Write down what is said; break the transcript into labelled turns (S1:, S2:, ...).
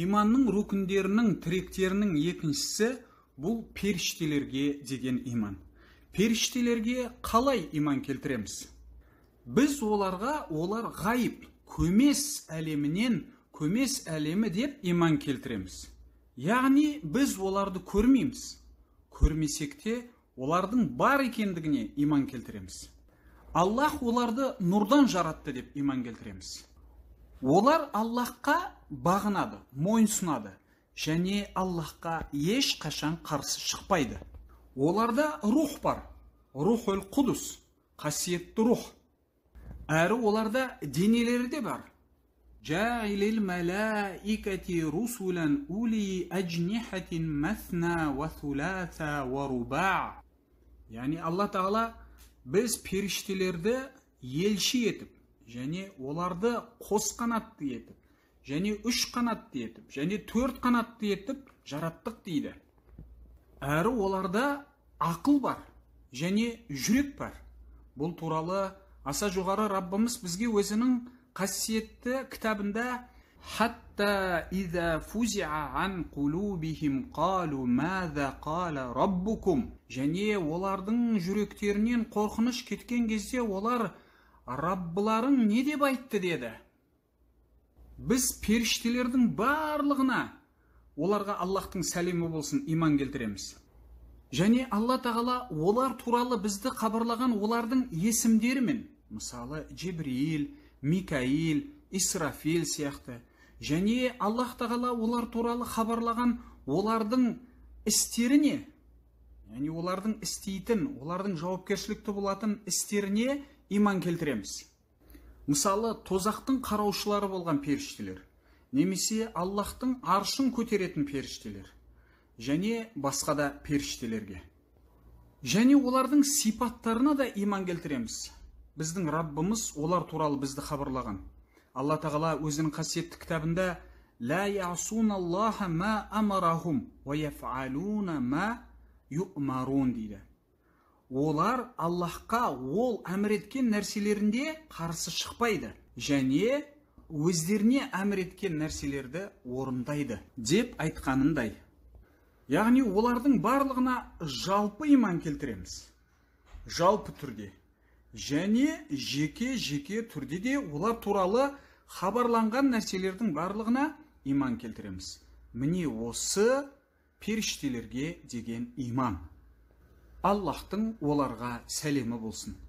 S1: иманның рукіндерінің тіректерінің екіншісі бұл періштелерге деген иман періштелерге қалай иман келтіреміз біз оларға олар ғайып көмес әлемінен көмес әлемі деп иман келтіреміз яғни біз оларды көрмейміз көрмесек те олардың бар екендігіне иман келтіреміз аллах оларды нұрдан жаратты деп иман келтіреміз олар аллахқа бағынады мойынсынады және аллаһқа ешқашан қарсы шықпайды оларда рух бар өл құдыс қасиетті рух әрі оларда денелері де бар Яғни алла тағала біз періштелерді елші етіп және оларды қос қанатты етіп және үш қанатты етіп және төрт қанатты етіп жараттық дейді әрі оларда ақыл бар және жүрек бар бұл туралы аса жоғары раббымыз бізге өзінің қасиетті кітабында хатта иза фузиа ан қулубихим қалу маза қала раббукум және олардың жүректерінен қорқыныш кеткен кезде олар раббыларың не деп айтты деді біз періштелердің барлығына оларға аллаһтың сәлемі болсын иман келтіреміз және алла тағала олар туралы бізді хабарлаған олардың есімдерімен мысалы жебриил микаил исрафил сияқты және аллах тағала олар туралы хабарлаған олардың істеріне яғни олардың істейтін олардың жауапкершілікті болатын істеріне иман келтіреміз мысалы тозақтың қараушылары болған періштелер немесе аллаһтың аршын көтеретін періштелер және басқа да періштелерге және олардың сипаттарына да иман келтіреміз біздің раббымыз олар туралы бізді хабарлаған алла тағала өзінің қасиетті кітабында ла ма ма дейді олар аллахқа ол әмір еткен нәрселерінде қарсы шықпайды және өздеріне әмір еткен нәрселерді орындайды деп айтқанындай яғни олардың барлығына жалпы иман келтіреміз жалпы түрде және жеке жеке түрде де олар туралы хабарланған нәрселердің барлығына иман келтіреміз міне осы періштелерге деген иман аллаһтың оларға сәлемі болсын